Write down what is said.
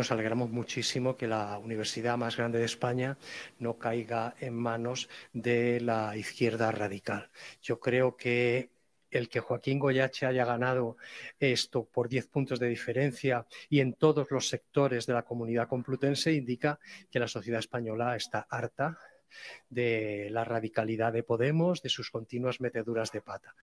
nos alegramos muchísimo que la universidad más grande de España no caiga en manos de la izquierda radical. Yo creo que el que Joaquín Goyache haya ganado esto por 10 puntos de diferencia y en todos los sectores de la comunidad complutense indica que la sociedad española está harta de la radicalidad de Podemos, de sus continuas meteduras de pata.